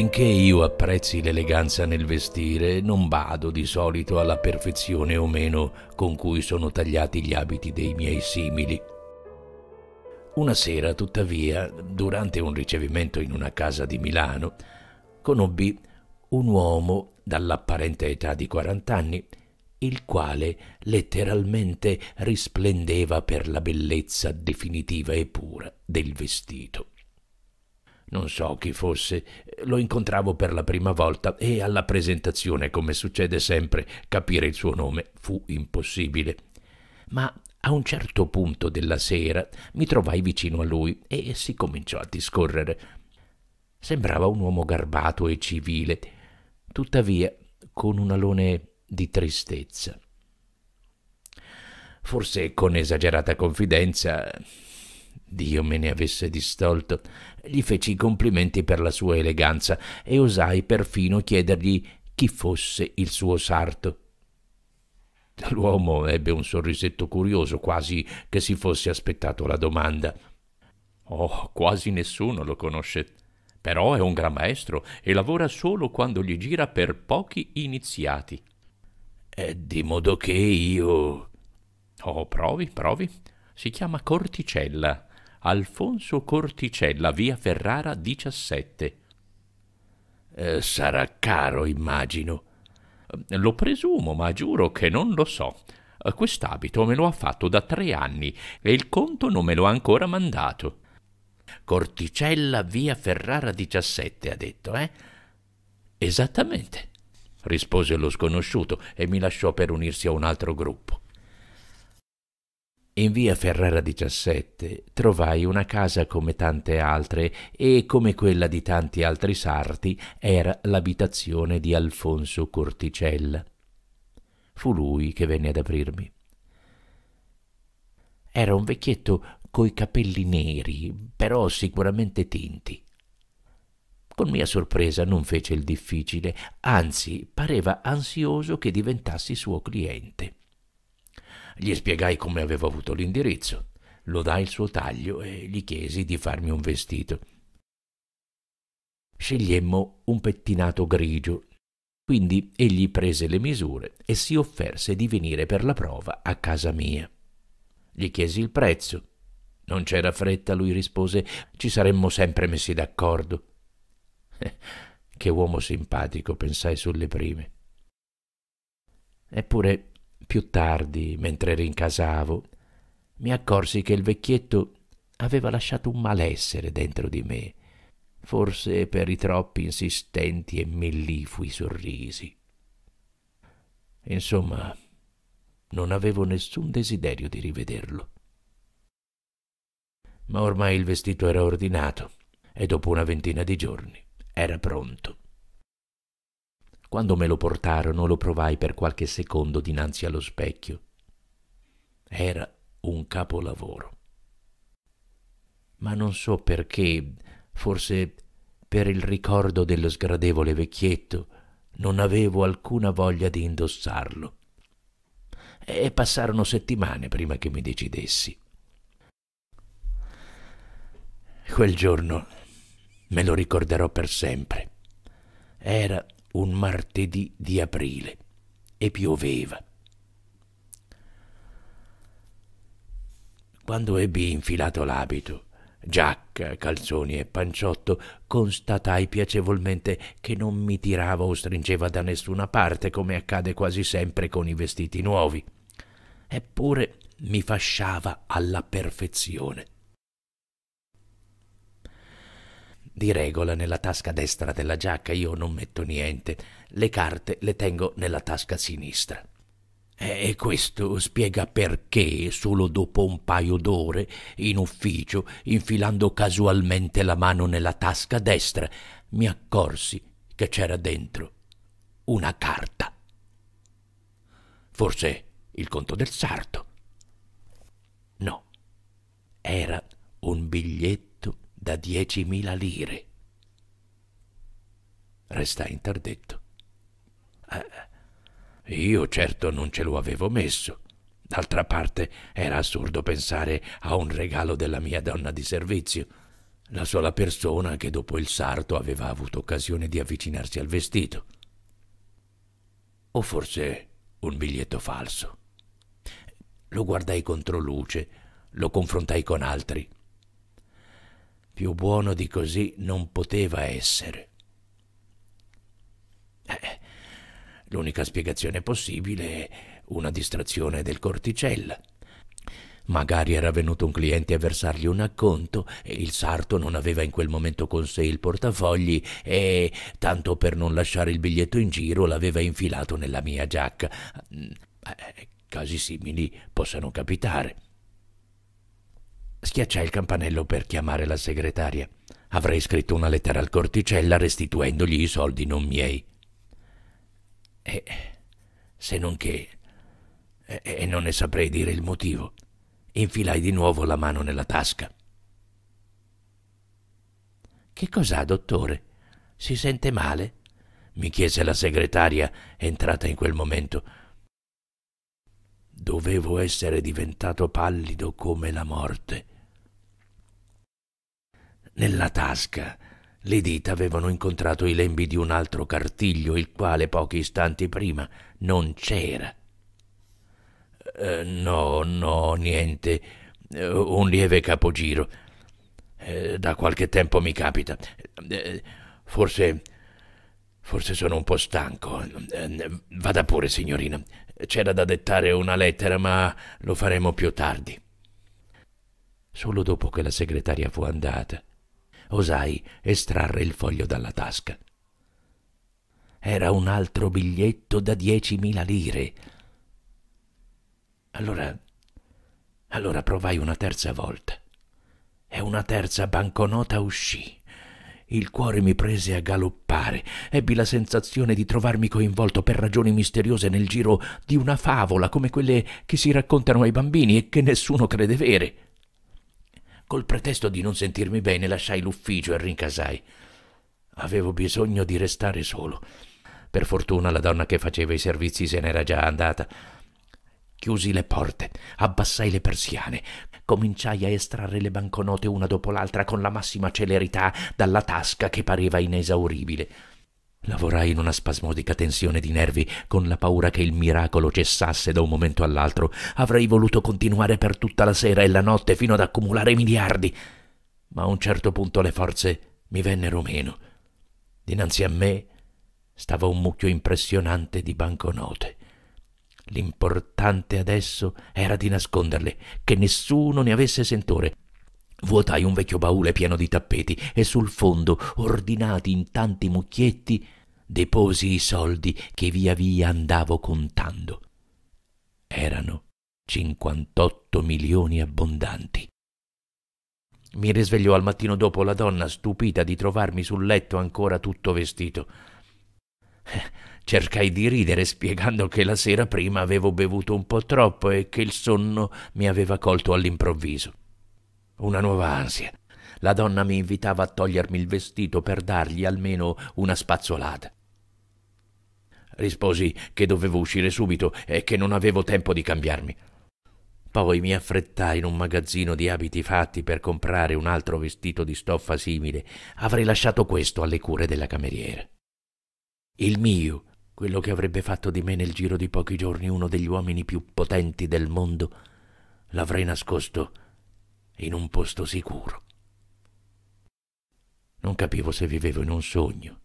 Benché io apprezzi l'eleganza nel vestire, non vado di solito alla perfezione o meno con cui sono tagliati gli abiti dei miei simili. Una sera, tuttavia, durante un ricevimento in una casa di Milano, conobbi un uomo dall'apparente età di 40 anni, il quale letteralmente risplendeva per la bellezza definitiva e pura del vestito non so chi fosse, lo incontravo per la prima volta e alla presentazione, come succede sempre, capire il suo nome fu impossibile. Ma a un certo punto della sera mi trovai vicino a lui e si cominciò a discorrere. Sembrava un uomo garbato e civile, tuttavia con un alone di tristezza. Forse con esagerata confidenza Dio me ne avesse distolto. Gli feci i complimenti per la sua eleganza e osai perfino chiedergli chi fosse il suo sarto. L'uomo ebbe un sorrisetto curioso, quasi che si fosse aspettato la domanda. Oh, quasi nessuno lo conosce. Però è un gran maestro e lavora solo quando gli gira per pochi iniziati. E di modo che io. Oh, provi, provi. Si chiama Corticella. Alfonso Corticella, via Ferrara 17. Eh, sarà caro, immagino. Lo presumo, ma giuro che non lo so. Eh, quest'abito me lo ha fatto da tre anni e il conto non me lo ha ancora mandato. Corticella, via Ferrara 17, ha detto, eh? Esattamente, rispose lo sconosciuto e mi lasciò per unirsi a un altro gruppo. In via Ferrara 17 trovai una casa come tante altre e come quella di tanti altri sarti era l'abitazione di Alfonso Corticella. Fu lui che venne ad aprirmi. Era un vecchietto coi capelli neri, però sicuramente tinti. Con mia sorpresa non fece il difficile, anzi pareva ansioso che diventassi suo cliente. Gli spiegai come avevo avuto l'indirizzo, lo dai il suo taglio e gli chiesi di farmi un vestito. Scegliemmo un pettinato grigio, quindi egli prese le misure e si offerse di venire per la prova a casa mia. Gli chiesi il prezzo. Non c'era fretta, lui rispose, ci saremmo sempre messi d'accordo. che uomo simpatico, pensai sulle prime. Eppure più tardi, mentre rincasavo, mi accorsi che il vecchietto aveva lasciato un malessere dentro di me, forse per i troppi insistenti e mellifui sorrisi. Insomma, non avevo nessun desiderio di rivederlo. Ma ormai il vestito era ordinato e dopo una ventina di giorni era pronto. Quando me lo portarono lo provai per qualche secondo dinanzi allo specchio. Era un capolavoro. Ma non so perché, forse per il ricordo dello sgradevole vecchietto, non avevo alcuna voglia di indossarlo. E passarono settimane prima che mi decidessi. Quel giorno me lo ricorderò per sempre. Era un martedì di aprile e pioveva. Quando ebbi infilato l'abito, giacca, calzoni e panciotto, constatai piacevolmente che non mi tirava o stringeva da nessuna parte, come accade quasi sempre con i vestiti nuovi. Eppure mi fasciava alla perfezione. Di regola nella tasca destra della giacca io non metto niente, le carte le tengo nella tasca sinistra. E questo spiega perché, solo dopo un paio d'ore, in ufficio, infilando casualmente la mano nella tasca destra, mi accorsi che c'era dentro una carta. Forse il conto del sarto. No, era un biglietto da diecimila lire. Restai interdetto. Ah, io certo non ce lo avevo messo. D'altra parte era assurdo pensare a un regalo della mia donna di servizio, la sola persona che dopo il sarto aveva avuto occasione di avvicinarsi al vestito. O forse un biglietto falso. Lo guardai contro luce, lo confrontai con altri più buono di così non poteva essere. Eh, l'unica spiegazione possibile è una distrazione del corticella. Magari era venuto un cliente a versargli un acconto e il sarto non aveva in quel momento con sé il portafogli e, tanto per non lasciare il biglietto in giro, l'aveva infilato nella mia giacca. Mm, eh, casi simili possono capitare. Schiacciai il campanello per chiamare la segretaria. Avrei scritto una lettera al Corticella restituendogli i soldi non miei. E se non che... E, e non ne saprei dire il motivo. Infilai di nuovo la mano nella tasca. Che cos'ha, dottore? Si sente male? mi chiese la segretaria, entrata in quel momento dovevo essere diventato pallido come la morte. Nella tasca le dita avevano incontrato i lembi di un altro cartiglio, il quale pochi istanti prima non c'era. Eh, no, no, niente. Eh, un lieve capogiro. Eh, da qualche tempo mi capita. Eh, forse. forse sono un po' stanco. Eh, vada pure, signorina. C'era da dettare una lettera, ma lo faremo più tardi. Solo dopo che la segretaria fu andata, osai estrarre il foglio dalla tasca. Era un altro biglietto da diecimila lire. Allora, allora provai una terza volta e una terza banconota uscì. Il cuore mi prese a galoppare. Ebbi la sensazione di trovarmi coinvolto per ragioni misteriose nel giro di una favola come quelle che si raccontano ai bambini e che nessuno crede vere. Col pretesto di non sentirmi bene lasciai l'ufficio e rincasai. Avevo bisogno di restare solo. Per fortuna la donna che faceva i servizi se n'era già andata. Chiusi le porte, abbassai le persiane, cominciai a estrarre le banconote una dopo l'altra con la massima celerità dalla tasca che pareva inesauribile. Lavorai in una spasmodica tensione di nervi, con la paura che il miracolo cessasse da un momento all'altro. Avrei voluto continuare per tutta la sera e la notte fino ad accumulare miliardi. Ma a un certo punto le forze mi vennero meno. Dinanzi a me stava un mucchio impressionante di banconote. L'importante adesso era di nasconderle, che nessuno ne avesse sentore. Vuotai un vecchio baule pieno di tappeti e sul fondo, ordinati in tanti mucchietti, deposi i soldi che via via andavo contando. Erano 58 milioni abbondanti. Mi risvegliò al mattino dopo la donna, stupita di trovarmi sul letto ancora tutto vestito. Cercai di ridere spiegando che la sera prima avevo bevuto un po' troppo e che il sonno mi aveva colto all'improvviso. Una nuova ansia. La donna mi invitava a togliermi il vestito per dargli almeno una spazzolata. Risposi che dovevo uscire subito e che non avevo tempo di cambiarmi. Poi mi affrettai in un magazzino di abiti fatti per comprare un altro vestito di stoffa simile. Avrei lasciato questo alle cure della cameriera il mio, quello che avrebbe fatto di me nel giro di pochi giorni uno degli uomini più potenti del mondo, l'avrei nascosto in un posto sicuro. Non capivo se vivevo in un sogno,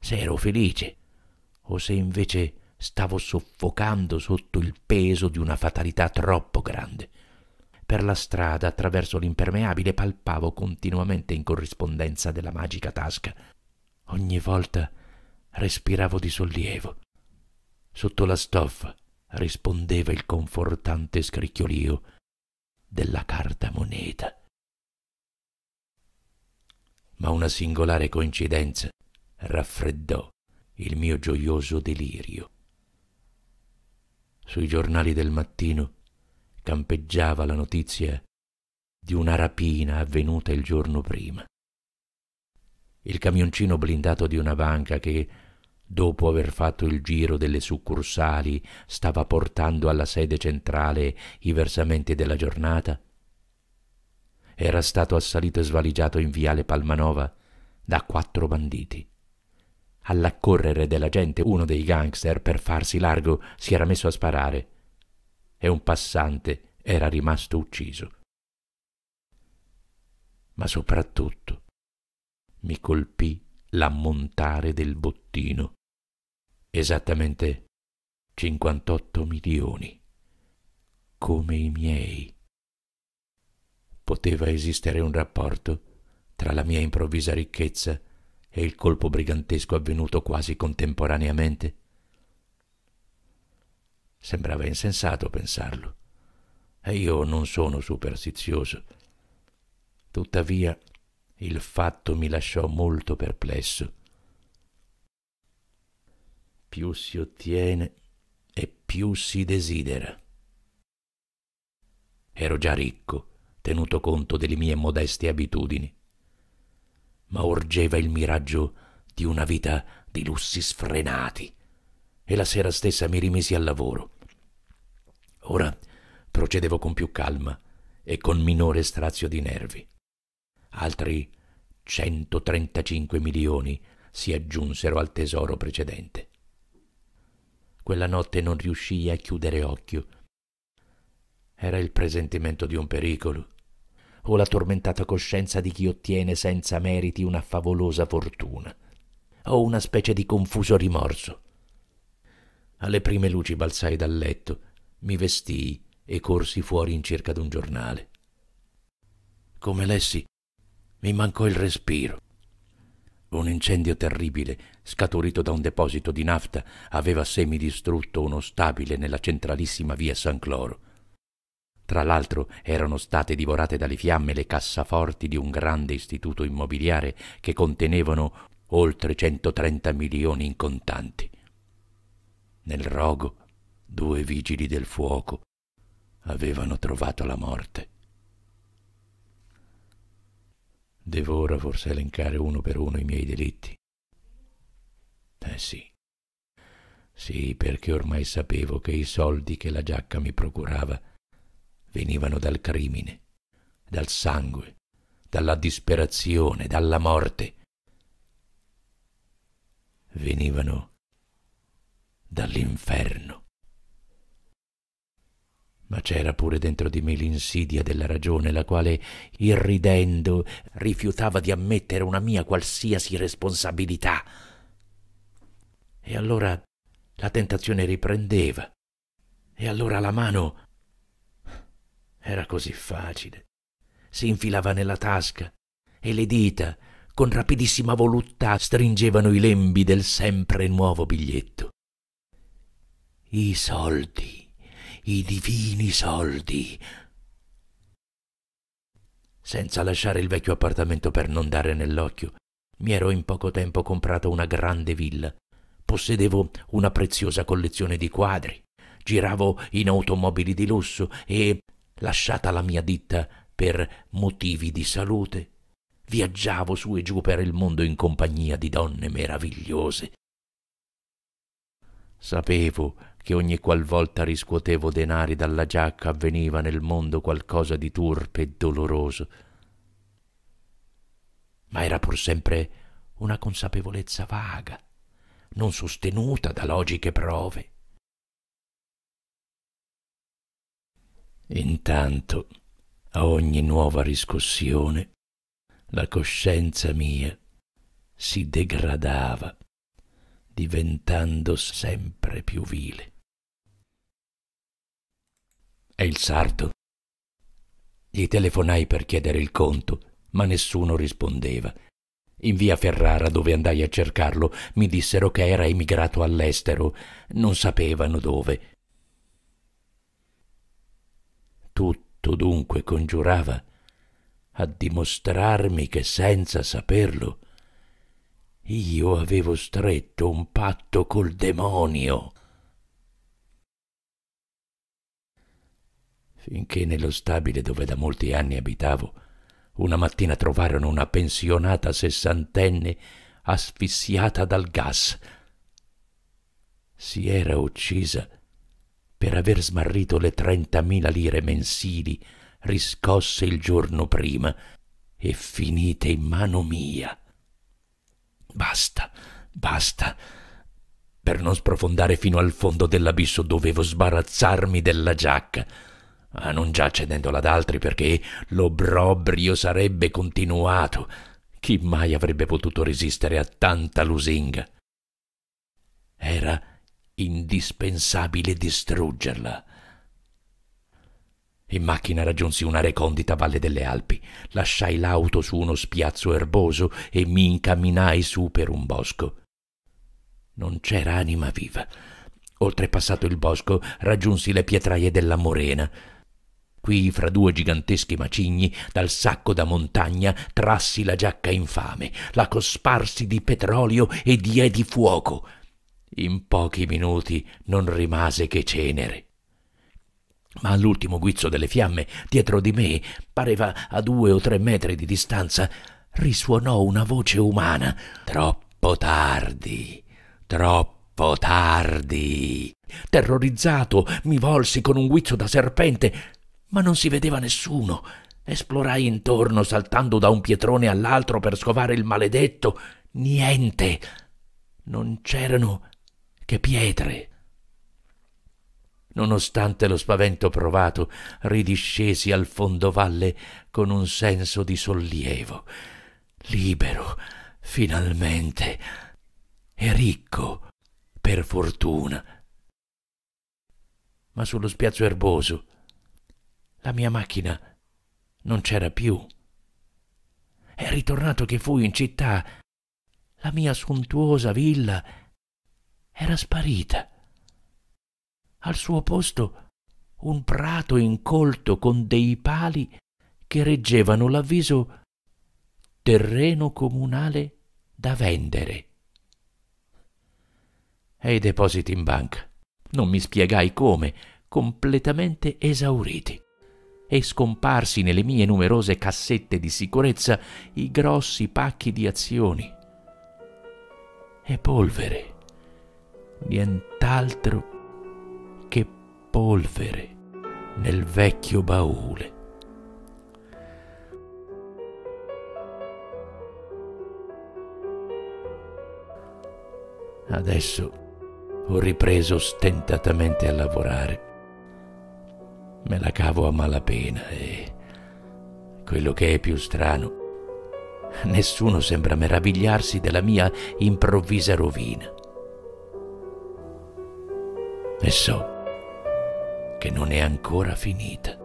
se ero felice o se invece stavo soffocando sotto il peso di una fatalità troppo grande. Per la strada, attraverso l'impermeabile, palpavo continuamente in corrispondenza della magica tasca. Ogni volta respiravo di sollievo. Sotto la stoffa rispondeva il confortante scricchiolio della carta moneta. Ma una singolare coincidenza raffreddò il mio gioioso delirio. Sui giornali del mattino campeggiava la notizia di una rapina avvenuta il giorno prima. Il camioncino blindato di una banca che dopo aver fatto il giro delle succursali, stava portando alla sede centrale i versamenti della giornata? Era stato assalito e svaligiato in viale Palmanova da quattro banditi. All'accorrere della gente, uno dei gangster, per farsi largo, si era messo a sparare e un passante era rimasto ucciso. Ma soprattutto mi colpì l'ammontare del bottino esattamente 58 milioni, come i miei. Poteva esistere un rapporto tra la mia improvvisa ricchezza e il colpo brigantesco avvenuto quasi contemporaneamente? Sembrava insensato pensarlo, e io non sono superstizioso. Tuttavia, il fatto mi lasciò molto perplesso più si ottiene e più si desidera. Ero già ricco, tenuto conto delle mie modeste abitudini, ma orgeva il miraggio di una vita di lussi sfrenati, e la sera stessa mi rimisi al lavoro. Ora procedevo con più calma e con minore strazio di nervi. Altri 135 milioni si aggiunsero al tesoro precedente. Quella notte non riuscii a chiudere occhio. Era il presentimento di un pericolo, o la tormentata coscienza di chi ottiene senza meriti una favolosa fortuna, o una specie di confuso rimorso. Alle prime luci balzai dal letto, mi vestii e corsi fuori in cerca d'un giornale. Come lessi, mi mancò il respiro. Un incendio terribile, scaturito da un deposito di nafta, aveva semidistrutto uno stabile nella centralissima via San Cloro. Tra l'altro erano state divorate dalle fiamme le cassaforti di un grande istituto immobiliare che contenevano oltre 130 milioni in contanti. Nel rogo due vigili del fuoco avevano trovato la morte. Devo ora forse elencare uno per uno i miei delitti. Eh sì. Sì, perché ormai sapevo che i soldi che la giacca mi procurava venivano dal crimine, dal sangue, dalla disperazione, dalla morte. Venivano dall'inferno ma c'era pure dentro di me l'insidia della ragione, la quale, irridendo, rifiutava di ammettere una mia qualsiasi responsabilità. E allora la tentazione riprendeva. E allora la mano... Era così facile. Si infilava nella tasca e le dita, con rapidissima voluttà, stringevano i lembi del sempre nuovo biglietto. I soldi i divini soldi. Senza lasciare il vecchio appartamento per non dare nell'occhio, mi ero in poco tempo comprato una grande villa. Possedevo una preziosa collezione di quadri, giravo in automobili di lusso e, lasciata la mia ditta per motivi di salute, viaggiavo su e giù per il mondo in compagnia di donne meravigliose. Sapevo che ogni qualvolta riscuotevo denari dalla giacca avveniva nel mondo qualcosa di turpe e doloroso. Ma era pur sempre una consapevolezza vaga, non sostenuta da logiche prove. Intanto, a ogni nuova riscossione, la coscienza mia si degradava diventando sempre più vile. E il sarto? Gli telefonai per chiedere il conto, ma nessuno rispondeva. In via Ferrara, dove andai a cercarlo, mi dissero che era emigrato all'estero, non sapevano dove. Tutto dunque congiurava a dimostrarmi che senza saperlo io avevo stretto un patto col demonio. Finché nello stabile dove da molti anni abitavo, una mattina trovarono una pensionata sessantenne asfissiata dal gas. Si era uccisa per aver smarrito le 30.000 lire mensili riscosse il giorno prima e finite in mano mia. Basta, basta. Per non sprofondare fino al fondo dell'abisso dovevo sbarazzarmi della giacca. Ma ah, non già cedendola ad altri perché l'obbrobrio sarebbe continuato. Chi mai avrebbe potuto resistere a tanta lusinga? Era indispensabile distruggerla. In macchina raggiunsi una recondita valle delle Alpi, lasciai l'auto su uno spiazzo erboso e mi incamminai su per un bosco. Non c'era anima viva. Oltrepassato il bosco, raggiunsi le pietraie della Morena. Qui, fra due giganteschi macigni, dal sacco da montagna trassi la giacca infame, la cosparsi di petrolio e diedi fuoco. In pochi minuti non rimase che cenere ma all'ultimo guizzo delle fiamme, dietro di me, pareva a due o tre metri di distanza, risuonò una voce umana. Troppo tardi, troppo tardi. Terrorizzato, mi volsi con un guizzo da serpente, ma non si vedeva nessuno. Esplorai intorno, saltando da un pietrone all'altro per scovare il maledetto. Niente. Non c'erano che pietre nonostante lo spavento provato, ridiscesi al fondovalle con un senso di sollievo, libero, finalmente, e ricco, per fortuna. Ma sullo spiazzo erboso la mia macchina non c'era più. E ritornato che fui in città, la mia sontuosa villa era sparita al suo posto un prato incolto con dei pali che reggevano l'avviso terreno comunale da vendere. E i depositi in banca. Non mi spiegai come, completamente esauriti. E scomparsi nelle mie numerose cassette di sicurezza i grossi pacchi di azioni. E polvere. Nient'altro che polvere nel vecchio baule. Adesso ho ripreso stentatamente a lavorare. Me la cavo a malapena e quello che è più strano, nessuno sembra meravigliarsi della mia improvvisa rovina. E so che non è ancora finita.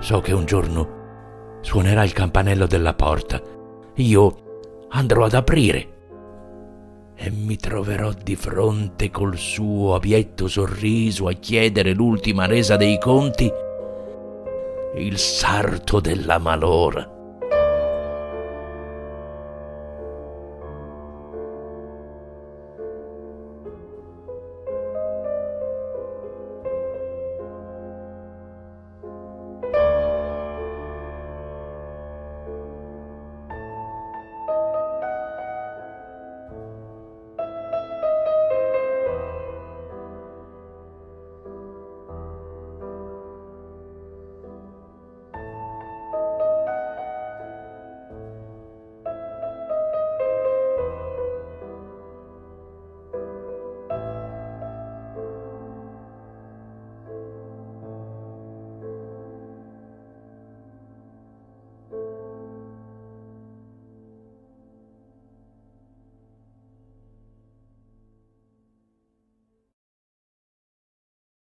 So che un giorno suonerà il campanello della porta. Io andrò ad aprire e mi troverò di fronte col suo abietto sorriso a chiedere l'ultima resa dei conti, il sarto della malora.